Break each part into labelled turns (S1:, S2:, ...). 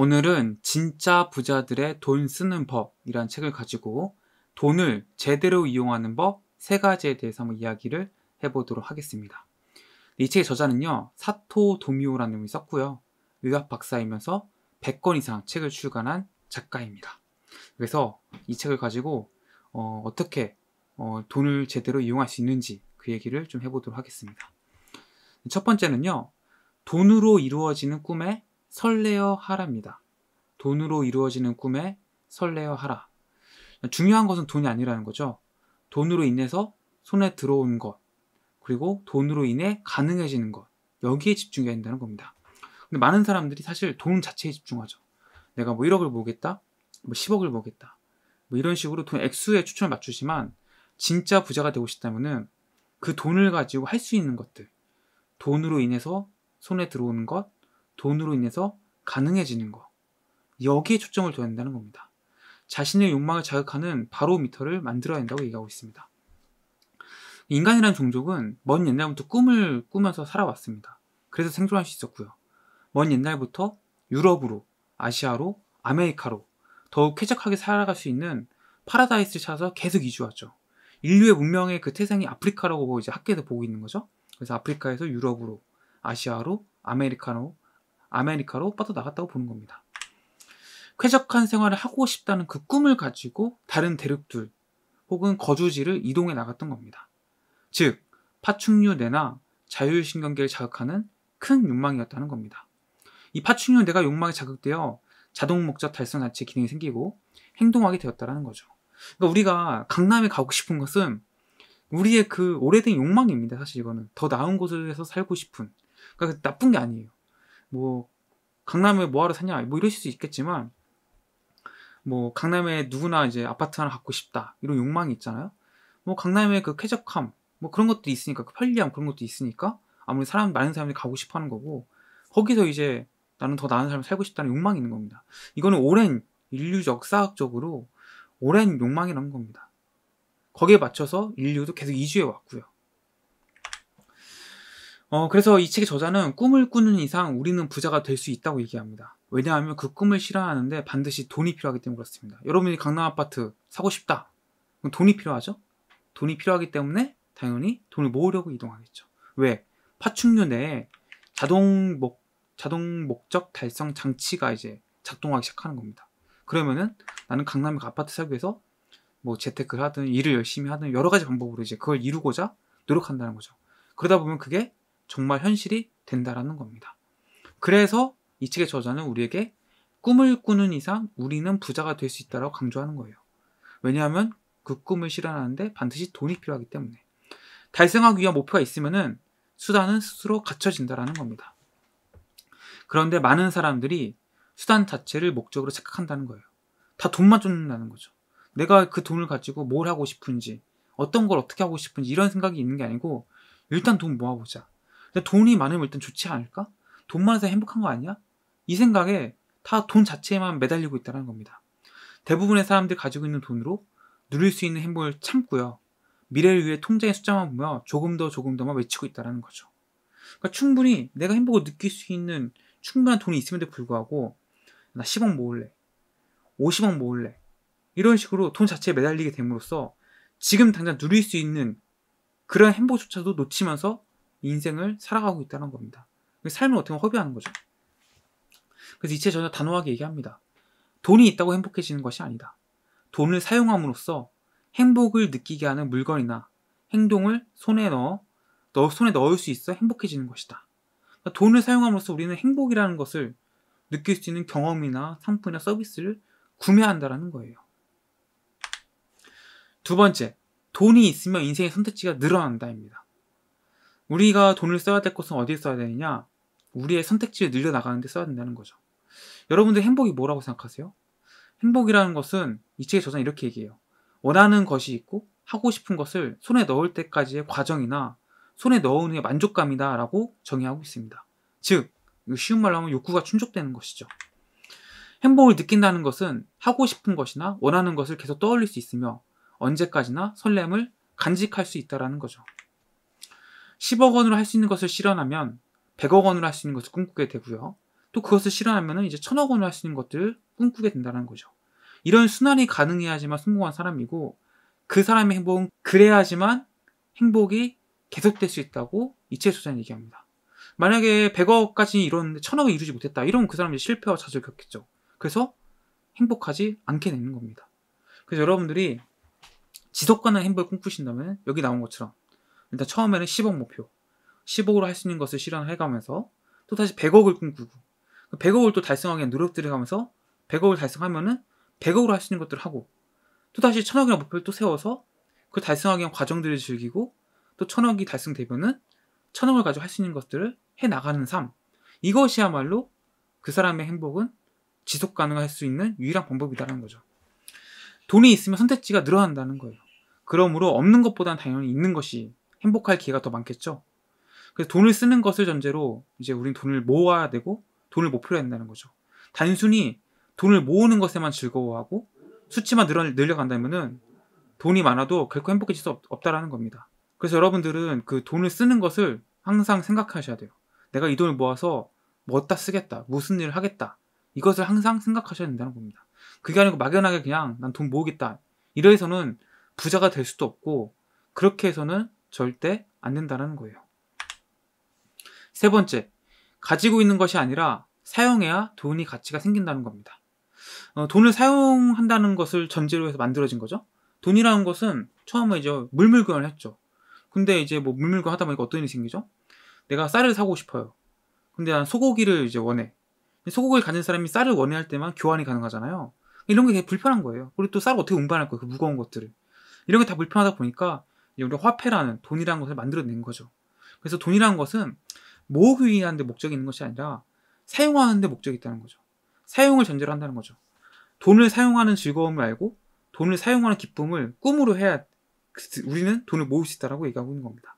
S1: 오늘은 진짜 부자들의 돈 쓰는 법이란 책을 가지고 돈을 제대로 이용하는 법 세 가지에 대해서 한번 이야기를 해보도록 하겠습니다. 이 책의 저자는요, 사토 도미오라는 놈이 썼고요. 의학 박사이면서 100권 이상 책을 출간한 작가입니다. 그래서 이 책을 가지고 어, 떻게 어, 돈을 제대로 이용할 수 있는지 그 얘기를 좀 해보도록 하겠습니다. 첫 번째는요, 돈으로 이루어지는 꿈에 설레어 하랍니다. 돈으로 이루어지는 꿈에 설레어 하라. 중요한 것은 돈이 아니라는 거죠. 돈으로 인해서 손에 들어온 것, 그리고 돈으로 인해 가능해지는 것, 여기에 집중해야 된다는 겁니다. 근데 많은 사람들이 사실 돈 자체에 집중하죠. 내가 뭐 1억을 모겠다뭐 10억을 모겠다뭐 이런 식으로 돈 액수에 추천을 맞추지만, 진짜 부자가 되고 싶다면은 그 돈을 가지고 할 수 있는 것들, 돈으로 인해서 손에 들어오는 것, 돈으로 인해서 가능해지는 것. 여기에 초점을 둬야 한다는 겁니다. 자신의 욕망을 자극하는 바로미터를 만들어야 한다고 얘기하고 있습니다. 인간이란 종족은 먼 옛날부터 꿈을 꾸면서 살아왔습니다. 그래서 생존할 수 있었고요. 먼 옛날부터 유럽으로, 아시아로, 아메리카로 더욱 쾌적하게 살아갈 수 있는 파라다이스를 찾아서 계속 이주하죠. 인류의 문명의 그 태생이 아프리카라고 이제 학계에서 보고 있는 거죠. 그래서 아프리카에서 유럽으로, 아시아로, 아메리카로 아메리카로 뻗어나갔다고 보는 겁니다. 쾌적한 생활을 하고 싶다는 그 꿈을 가지고 다른 대륙들 혹은 거주지를 이동해 나갔던 겁니다. 즉, 파충류내나 자율신경계를 자극하는 큰 욕망이었다는 겁니다. 이파충류내가 욕망에 자극되어 자동 목적 달성 자체 기능이 생기고 행동하게 되었다는 거죠. 그러니까 우리가 강남에 가고 싶은 것은 우리의 그 오래된 욕망입니다. 사실 이거는 더 나은 곳에서 살고 싶은. 그러니까 나쁜 게 아니에요. 뭐 강남에 뭐하러 사냐 뭐 이러실 수 있겠지만 뭐 강남에 누구나 이제 아파트 하나 갖고 싶다 이런 욕망이 있잖아요. 뭐강남에그 쾌적함 뭐 그런 것도 있으니까 그 편리함 그런 것도 있으니까 아무리 사람 많은 사람들이 가고 싶어하는 거고 거기서 이제 나는 더 나은 삶을 살고 싶다는 욕망이 있는 겁니다. 이거는 오랜 인류역 사학적으로 오랜 욕망이라는 겁니다. 거기에 맞춰서 인류도 계속 이주해 왔고요. 어, 그래서 이 책의 저자는 꿈을 꾸는 이상 우리는 부자가 될 수 있다고 얘기합니다. 왜냐하면 그 꿈을 실현하는데 반드시 돈이 필요하기 때문에 그렇습니다. 여러분이 강남 아파트 사고 싶다. 그럼 돈이 필요하죠? 돈이 필요하기 때문에 당연히 돈을 모으려고 이동하겠죠. 왜? 파충류 내에 자동 목, 자동 목적 달성 장치가 이제 작동하기 시작하는 겁니다. 그러면은 나는 강남에 그 아파트 살기 위해서 뭐 재테크를 하든 일을 열심히 하든 여러 가지 방법으로 이제 그걸 이루고자 노력한다는 거죠. 그러다 보면 그게 정말 현실이 된다라는 겁니다. 그래서 이 책의 저자는 우리에게 꿈을 꾸는 이상 우리는 부자가 될 수 있다고 라 강조하는 거예요. 왜냐하면 그 꿈을 실현하는데 반드시 돈이 필요하기 때문에 달성하기 위한 목표가 있으면은 수단은 스스로 갖춰진다라는 겁니다. 그런데 많은 사람들이 수단 자체를 목적으로 착각한다는 거예요. 다 돈만 쫓는다는 거죠. 내가 그 돈을 가지고 뭘 하고 싶은지, 어떤 걸 어떻게 하고 싶은지 이런 생각이 있는 게 아니고 일단 돈 모아보자. 돈이 많으면 일단 좋지 않을까? 돈 많아서 행복한 거 아니야? 이 생각에 다 돈 자체에만 매달리고 있다는 겁니다. 대부분의 사람들이 가지고 있는 돈으로 누릴 수 있는 행복을 참고요. 미래를 위해 통장의 숫자만 보며 조금 더 조금 더만 외치고 있다는 거죠. 그러니까 충분히 내가 행복을 느낄 수 있는 충분한 돈이 있음에도 불구하고 나 10억 모을래. 50억 모을래. 이런 식으로 돈 자체에 매달리게 됨으로써 지금 당장 누릴 수 있는 그런 행복조차도 놓치면서 인생을 살아가고 있다는 겁니다. 그 삶을 어떻게 보면 허비하는 거죠. 그래서 이체 전혀 단호하게 얘기합니다. 돈이 있다고 행복해지는 것이 아니다. 돈을 사용함으로써 행복을 느끼게 하는 물건이나 행동을 손에 넣어 너 손에 넣을 수 있어 행복해지는 것이다. 그러니까 돈을 사용함으로써 우리는 행복이라는 것을 느낄 수 있는 경험이나 상품이나 서비스를 구매한다라는 거예요. 두 번째, 돈이 있으면 인생의 선택지가 늘어난다입니다. 우리가 돈을 써야 될 것은 어디에 써야 되느냐? 우리의 선택지를 늘려나가는 데 써야 된다는 거죠. 여러분들 행복이 뭐라고 생각하세요? 행복이라는 것은 이 책의 저자는 이렇게 얘기해요. 원하는 것이 있고 하고 싶은 것을 손에 넣을 때까지의 과정이나 손에 넣은 후의 만족감이다 라고 정의하고 있습니다. 즉, 쉬운 말로 하면 욕구가 충족되는 것이죠. 행복을 느낀다는 것은 하고 싶은 것이나 원하는 것을 계속 떠올릴 수 있으며 언제까지나 설렘을 간직할 수 있다라는 거죠. 10억 원으로 할 수 있는 것을 실현하면 100억 원으로 할 수 있는 것을 꿈꾸게 되고요. 또 그것을 실현하면 이제 1000억 원으로 할 수 있는 것들을 꿈꾸게 된다는 거죠. 이런 순환이 가능해야지만 성공한 사람이고 그 사람의 행복은 그래야지만 행복이 계속될 수 있다고 이체 소장는 얘기합니다. 만약에 100억까지 이뤘는데 1000억을 이루지 못했다. 이러면 그 사람이 실패와 좌절겪겠죠. 그래서 행복하지 않게 되는 겁니다. 그래서 여러분들이 지속 가능한 행복을 꿈꾸신다면 여기 나온 것처럼 일단 처음에는 10억 목표. 10억으로 할 수 있는 것을 실현해 가면서 또 다시 100억을 꿈꾸고 100억을 그 또 달성하기 위한 노력들을 하면서 100억을 달성하면은 100억으로 할 수 있는 것들을 하고 또 다시 1 0억이라는 목표를 또 세워서 그 달성하기 위한 과정들을 즐기고 또1 0 0 0억이 달성되면은 0억을 가지고 할 수 있는 것들을 해 나가는 삶. 이것이야말로 그 사람의 행복은 지속 가능할 수 있는 유일한 방법이다라는 거죠. 돈이 있으면 선택지가 늘어난다는 거예요. 그러므로 없는 것보다는 당연히 있는 것이 행복할 기회가 더 많겠죠. 그래서 돈을 쓰는 것을 전제로 이제 우린 돈을 모아야 되고 돈을 목표로 한다는 거죠. 단순히 돈을 모으는 것에만 즐거워하고 수치만 늘어, 늘려간다면은 돈이 많아도 결코 행복해질 수 없, 없다라는 겁니다. 그래서 여러분들은 그 돈을 쓰는 것을 항상 생각하셔야 돼요. 내가 이 돈을 모아서 뭐다 쓰겠다, 무슨 일을 하겠다. 이것을 항상 생각하셔야 된다는 겁니다. 그게 아니고 막연하게 그냥 난 돈 모으겠다. 이래서는 부자가 될 수도 없고, 그렇게 해서는 절대 안 된다는 거예요. 세 번째, 가지고 있는 것이 아니라 사용해야 돈이 가치가 생긴다는 겁니다. 어, 돈을 사용한다는 것을 전제로 해서 만들어진 거죠. 돈이라는 것은 처음에 이제 물물교환을 했죠. 근데 이제 뭐 물물교환 하다 보니까 어떤 일이 생기죠? 내가 쌀을 사고 싶어요. 근데 난 소고기를 이제 원해. 소고기를 가진 사람이 쌀을 원해할 때만 교환이 가능하잖아요. 이런 게 되게 불편한 거예요. 그리고 또 쌀을 어떻게 운반할 거예요? 그 무거운 것들을. 이런 게 다 불편하다 보니까 우리가 화폐라는 돈이라는 것을 만들어낸 거죠. 그래서 돈이라는 것은 모으기 위한 데 목적이 있는 것이 아니라 사용하는 데 목적이 있다는 거죠. 사용을 전제로 한다는 거죠. 돈을 사용하는 즐거움을 알고 돈을 사용하는 기쁨을 꿈으로 해야 우리는 돈을 모을 수 있다라고 얘기하고 있는 겁니다.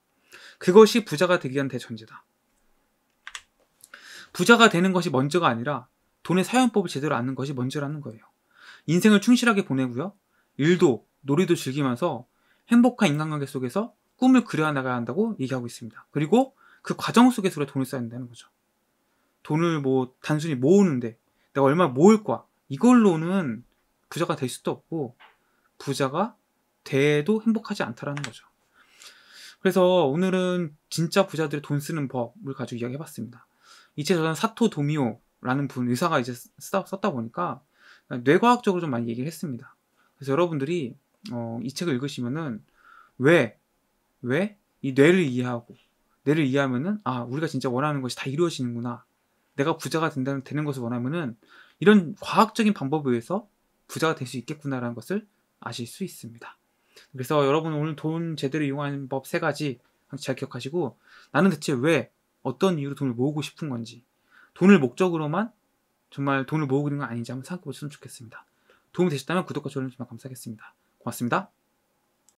S1: 그것이 부자가 되기 위한 대전제다. 부자가 되는 것이 먼저가 아니라 돈의 사용법을 제대로 아는 것이 먼저라는 거예요. 인생을 충실하게 보내고요. 일도 놀이도 즐기면서 행복한 인간관계 속에서 꿈을 그려나가야 한다고 얘기하고 있습니다. 그리고 그 과정 속에서 돈을 써야 된다는 거죠. 돈을 뭐 단순히 모으는데 내가 얼마 나 모을 거야 이걸로는 부자가 될 수도 없고 부자가 돼도 행복하지 않다라는 거죠. 그래서 오늘은 진짜 부자들의 돈 쓰는 법을 가지고 이야기해봤습니다. 이체 저자는 사토 도미오라는 분 의사가 이제 썼다 보니까 뇌과학적으로 좀 많이 얘기를 했습니다. 그래서 여러분들이 어, 이 책을 읽으시면은 왜 왜 이 뇌를 이해하고 뇌를 이해하면은 아 우리가 진짜 원하는 것이 다 이루어지는구나 내가 부자가 된다는 되는 것을 원하면은 이런 과학적인 방법에 의해서 부자가 될 수 있겠구나라는 것을 아실 수 있습니다. 그래서 여러분 오늘 돈 제대로 이용하는 법 세 가지 잘 기억하시고 나는 대체 왜 어떤 이유로 돈을 모으고 싶은 건지 돈을 목적으로만 정말 돈을 모으고 있는 건 아닌지 한번 생각해 보셨으면 좋겠습니다. 도움이 되셨다면 구독과 좋아요 좀 감사하겠습니다. 고맙습니다.